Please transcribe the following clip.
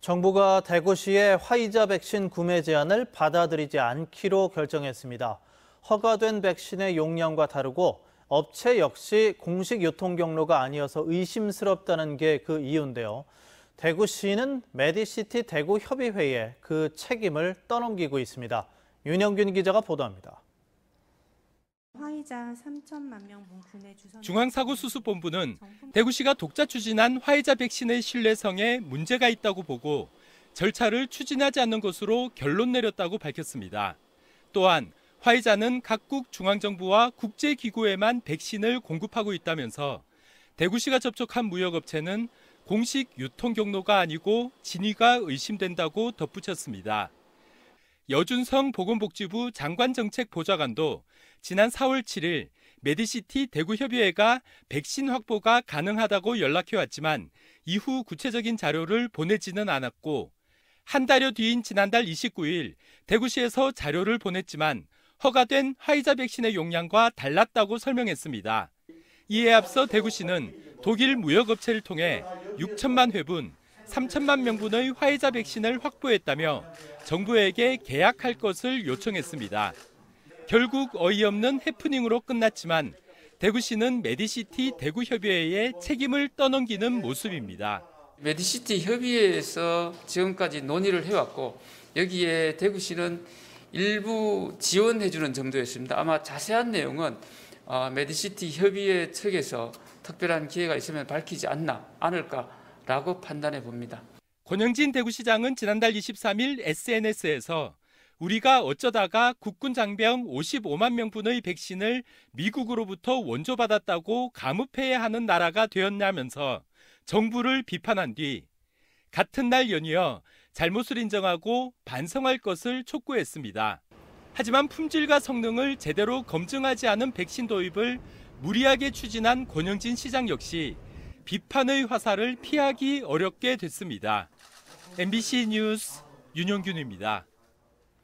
정부가 대구시의 화이자 백신 구매 제한을 받아들이지 않기로 결정했습니다. 허가된 백신의 용량과 다르고 업체 역시 공식 유통 경로가 아니어서 의심스럽다는 게 그 이유인데요. 대구시는 메디시티 대구협의회에 그 책임을 떠넘기고 있습니다. 윤영균 기자가 보도합니다. 화이자 3천만 명분의 주선 중앙사고수습본부는 대구시가 독자 추진한 화이자 백신의 신뢰성에 문제가 있다고 보고 절차를 추진하지 않는 것으로 결론 내렸다고 밝혔습니다. 또한 화이자는 각국 중앙정부와 국제기구에만 백신을 공급하고 있다면서 대구시가 접촉한 무역업체는 공식 유통 경로가 아니고 진위가 의심된다고 덧붙였습니다. 여준성 보건복지부 장관정책보좌관도 지난 4월 7일 메디시티 대구협의회가 백신 확보가 가능하다고 연락해왔지만 이후 구체적인 자료를 보내지는 않았고 한 달여 뒤인 지난달 29일 대구시에서 자료를 보냈지만 허가된 화이자 백신의 용량과 달랐다고 설명했습니다. 이에 앞서 대구시는 독일 무역업체를 통해 6천만 회분 3천만 명분의 화이자 백신을 확보했다며 정부에게 계약할 것을 요청했습니다. 결국 어이없는 해프닝으로 끝났지만 대구시는 메디시티 대구협의회에 책임을 떠넘기는 모습입니다. 메디시티 협의회에서 지금까지 논의를 해왔고 여기에 대구시는 일부 지원해주는 정도였습니다. 아마 자세한 내용은 어, 메디시티 협의회 측에서 특별한 기회가 있으면 밝히지 않나 않을까 라고 판단해 봅니다. 권영진 대구시장은 지난달 23일 SNS에서 우리가 어쩌다가 국군 장병 55만 명분의 백신을 미국으로부터 원조받았다고 가무패해야 하는 나라가 되었냐면서 정부를 비판한 뒤 같은 날 연이어 잘못을 인정하고 반성할 것을 촉구했습니다. 하지만 품질과 성능을 제대로 검증하지 않은 백신 도입을 무리하게 추진한 권영진 시장 역시 비판의 화살을 피하기 어렵게 됐습니다. MBC 뉴스 윤영균입니다.